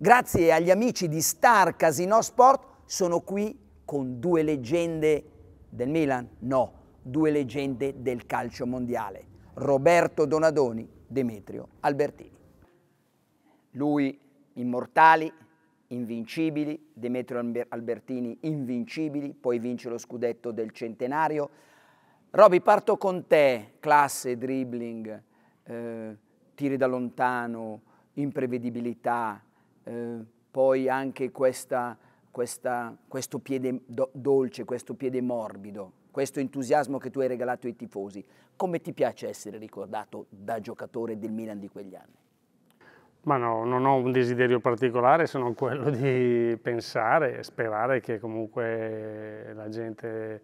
Grazie agli amici di Star Casino Sport sono qui con due leggende del Milan? No, due leggende del calcio mondiale. Roberto Donadoni, Demetrio Albertini. Lui immortali, invincibili, Demetrio Albertini invincibili, poi vince lo scudetto del centenario. Roby, parto con te, classe, dribbling, eh, tiri da lontano, imprevedibilità, eh, poi anche questa, questa, questo piede do, dolce, questo piede morbido, questo entusiasmo che tu hai regalato ai tifosi. Come ti piace essere ricordato da giocatore del Milan di quegli anni? Ma no, non ho un desiderio particolare se non quello di pensare e sperare che comunque la gente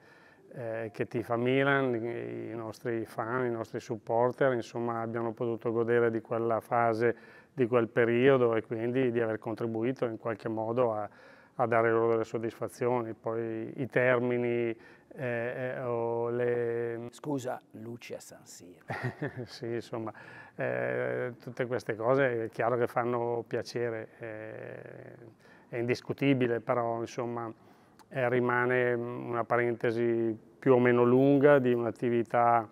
eh, che tifa Milan, i nostri fan, i nostri supporter, insomma, abbiano potuto godere di quella fase di quel periodo e quindi di aver contribuito in qualche modo a, a dare loro delle soddisfazioni, poi i termini eh, eh o le... Scusa, Lucia a San Siro. sì, insomma, eh, tutte queste cose è chiaro che fanno piacere, eh, è indiscutibile, però insomma eh, rimane una parentesi più o meno lunga di un'attività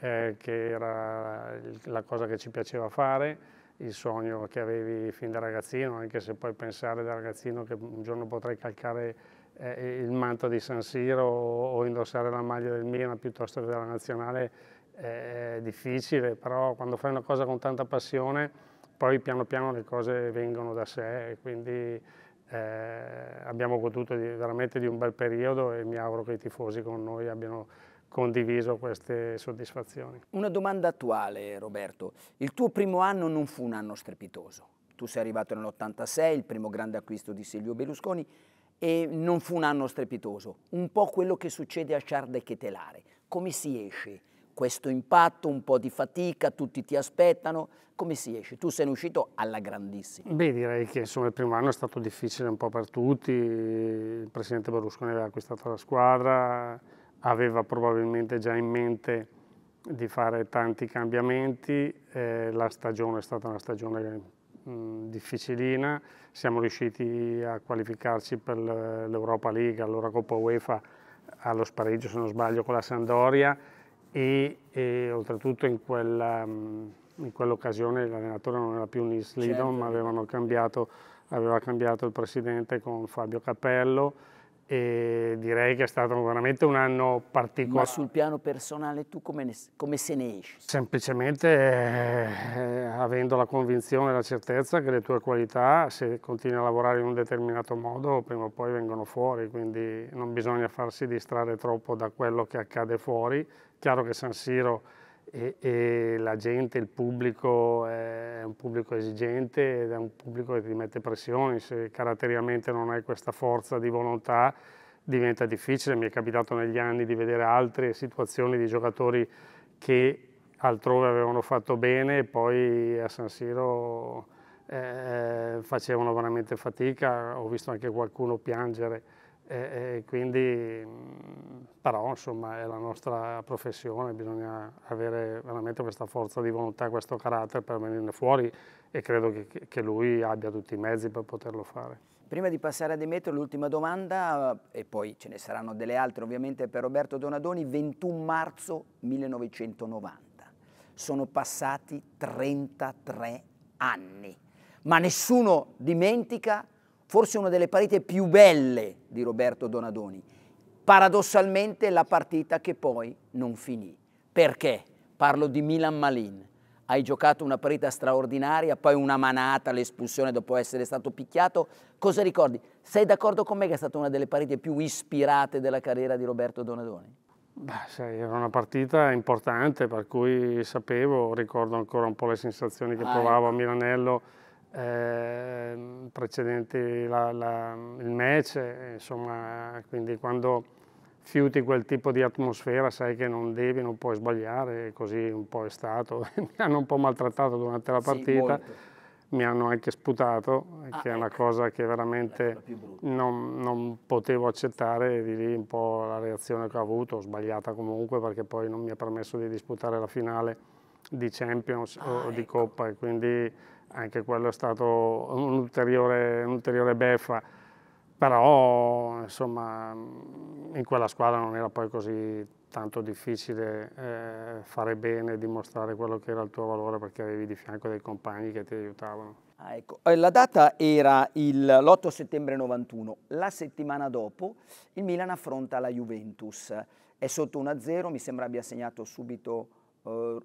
eh, che era la cosa che ci piaceva fare, il sogno che avevi fin da ragazzino, anche se poi pensare da ragazzino che un giorno potrei calcare eh, il manto di San Siro o, o, indossare la maglia del Milan piuttosto che della Nazionale eh, è difficile, però quando fai una cosa con tanta passione poi piano piano le cose vengono da sé e quindi eh, abbiamo goduto di, veramente di un bel periodo e mi auguro che i tifosi con noi abbiano condiviso queste soddisfazioni. Una domanda attuale, Roberto. Il tuo primo anno non fu un anno strepitoso. Tu sei arrivato nell'86, il primo grande acquisto di Silvio Berlusconi, e non fu un anno strepitoso. Un po' quello che succede a Charles de Chetelare. Come si esce? Questo impatto, un po' di fatica, tutti ti aspettano. Come si esce? Tu sei uscito alla grandissima. Beh, direi che insomma, il primo anno è stato difficile un po' per tutti. Il presidente Berlusconi aveva acquistato la squadra, aveva probabilmente già in mente di fare tanti cambiamenti, eh, la stagione è stata una stagione mh, difficilina, siamo riusciti a qualificarci per l'Europa League, allora Coppa UEFA allo spareggio se non sbaglio con la Sandoria e, e oltretutto in quell'occasione l'allenatore non era più Nils Lidon certo. ma cambiato, aveva cambiato il presidente con Fabio Capello e direi che è stato veramente un anno particolare. Ma sul piano personale tu come, ne, come se ne esci? Semplicemente eh, avendo la convinzione e la certezza che le tue qualità, se continui a lavorare in un determinato modo, prima o poi vengono fuori, quindi non bisogna farsi distrarre troppo da quello che accade fuori. Chiaro che San Siro e, e, la gente, il pubblico eh, è un pubblico esigente ed è un pubblico che ti mette pressione, se caratterialmente non hai questa forza di volontà diventa difficile, mi è capitato negli anni di vedere altre situazioni di giocatori che altrove avevano fatto bene e poi a San Siro eh, facevano veramente fatica, ho visto anche qualcuno piangere e, e quindi, però insomma è la nostra professione, bisogna avere veramente questa forza di volontà, questo carattere per venirne fuori e credo che, che lui abbia tutti i mezzi per poterlo fare. Prima di passare a Demetrio l'ultima domanda e poi ce ne saranno delle altre ovviamente per Roberto Donadoni, 21 marzo 1990, sono passati 33 anni, ma nessuno dimentica forse una delle partite più belle di Roberto Donadoni. Paradossalmente la partita che poi non finì. Perché? Parlo di Milan Malin. Hai giocato una partita straordinaria, poi una manata, l'espulsione dopo essere stato picchiato. Cosa ricordi? Sei d'accordo con me che è stata una delle partite più ispirate della carriera di Roberto Donadoni? Beh, sai, era una partita importante per cui sapevo, ricordo ancora un po' le sensazioni che ah, provavo ecco. a Milanello eh, precedenti la, la, il match, eh, insomma, quindi quando fiuti quel tipo di atmosfera sai che non devi, non puoi sbagliare, così un po' è stato, mi hanno un po' maltrattato durante la partita. Sì, mi hanno anche sputato, ah, che è ecco. una cosa che veramente non, non, potevo accettare, di lì un po' la reazione che ho avuto, sbagliata comunque perché poi non mi ha permesso di disputare la finale di Champions ah, o ecco. di Coppa e quindi anche quello è stato un'ulteriore un beffa però insomma in quella squadra non era poi così tanto difficile eh, fare bene e dimostrare quello che era il tuo valore perché avevi di fianco dei compagni che ti aiutavano. Ah, ecco. Eh, la data era l'8 settembre 91, la settimana dopo il Milan affronta la Juventus, è sotto 1-0, mi sembra abbia segnato subito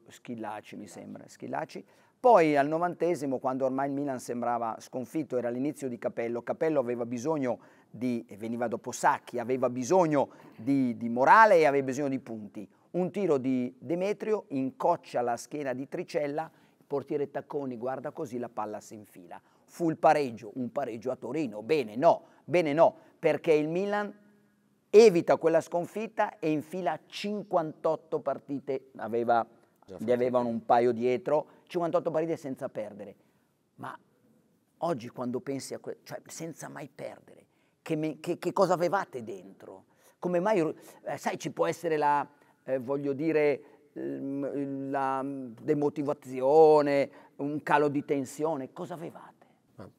Schillaci mi sembra, Schillaci. Poi al novantesimo, quando ormai il Milan sembrava sconfitto, era l'inizio di Capello, Capello aveva bisogno di, veniva dopo Sacchi, aveva bisogno di, di morale e aveva bisogno di punti. Un tiro di Demetrio incoccia la schiena di Tricella, il portiere Tacconi guarda così, la palla si infila. Fu il pareggio, un pareggio a Torino, bene no, bene no, perché il Milan evita quella sconfitta e infila 58 partite, aveva, gli avevano un paio dietro, 58 partite senza perdere. Ma oggi quando pensi a questo, cioè senza mai perdere, che, me, che, che, cosa avevate dentro? Come mai, eh, sai, ci può essere la, eh, voglio dire, la demotivazione, un calo di tensione, cosa avevate?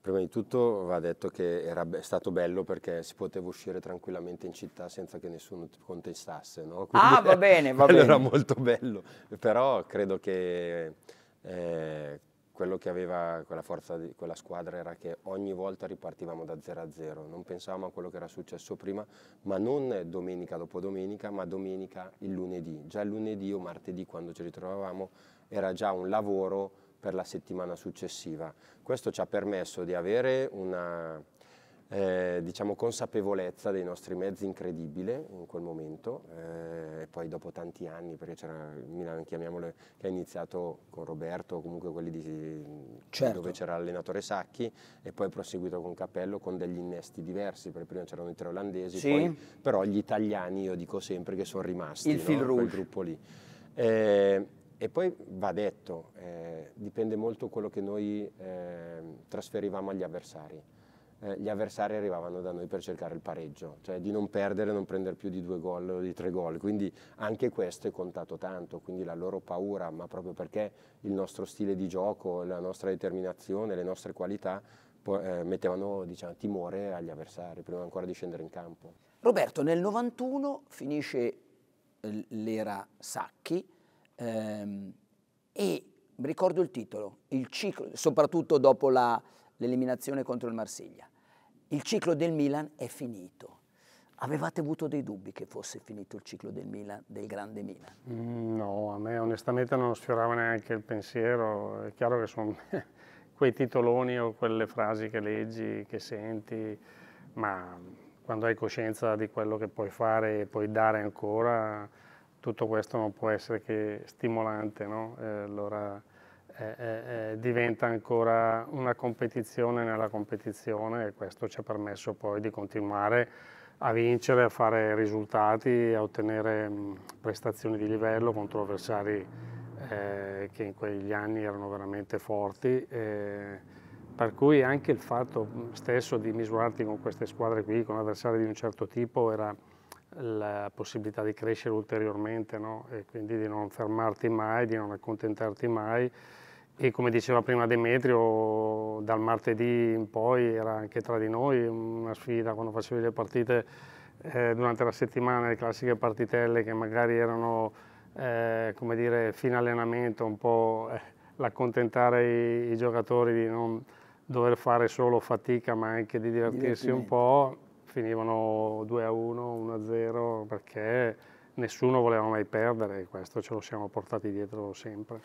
Prima di tutto va detto che era stato bello perché si poteva uscire tranquillamente in città senza che nessuno ti contestasse. No? Ah, Quindi ah, va bene, va bene. Era molto bello, però credo che eh, quello che aveva quella forza di quella squadra era che ogni volta ripartivamo da 0 a 0, non pensavamo a quello che era successo prima, ma non domenica dopo domenica, ma domenica il lunedì. Già il lunedì o martedì quando ci ritrovavamo era già un lavoro per la settimana successiva. Questo ci ha permesso di avere una eh, diciamo, consapevolezza dei nostri mezzi incredibile in quel momento eh, poi dopo tanti anni, perché c'era Milano, chiamiamolo, che ha iniziato con Roberto, comunque quelli di, certo. dove c'era l'allenatore Sacchi e poi proseguito con Cappello con degli innesti diversi, perché prima c'erano i tre olandesi, sì. poi, però gli italiani io dico sempre che sono rimasti, Il no? quel gruppo lì. Eh, e poi va detto, eh, dipende molto quello che noi eh, trasferivamo agli avversari. Eh, gli avversari arrivavano da noi per cercare il pareggio, cioè di non perdere, non prendere più di due gol o di tre gol, quindi anche questo è contato tanto, quindi la loro paura, ma proprio perché il nostro stile di gioco, la nostra determinazione, le nostre qualità eh, mettevano diciamo, timore agli avversari prima ancora di scendere in campo. Roberto, nel 91 finisce l'era Sacchi, Ehm, e ricordo il titolo, il ciclo, soprattutto dopo l'eliminazione contro il Marsiglia. Il ciclo del Milan è finito. Avevate avuto dei dubbi che fosse finito il ciclo del Milan, del grande Milan? Mm, no, a me onestamente non sfiorava neanche il pensiero. È chiaro che sono quei titoloni o quelle frasi che leggi, che senti, ma quando hai coscienza di quello che puoi fare e puoi dare ancora, tutto questo non può essere che stimolante, no? eh, allora eh, eh, eh, diventa ancora una competizione nella competizione e questo ci ha permesso poi di continuare a vincere, a fare risultati, a ottenere mh, mm, prestazioni di livello contro avversari eh, che in quegli anni erano veramente forti. Eh, per cui anche il fatto mm, stesso di misurarti con queste squadre qui, con avversari di un certo tipo, era la possibilità di crescere ulteriormente no? e quindi di non fermarti mai, di non accontentarti mai e come diceva prima Demetrio dal martedì in poi era anche tra di noi una sfida quando facevi le partite eh, durante la settimana, le classiche partitelle che magari erano eh, come dire fine allenamento un po' eh, l'accontentare i, i giocatori di non dover fare solo fatica ma anche di divertirsi un po' finivano 2 a 1, 1 a 0, perché nessuno voleva mai perdere, questo ce lo siamo portati dietro sempre.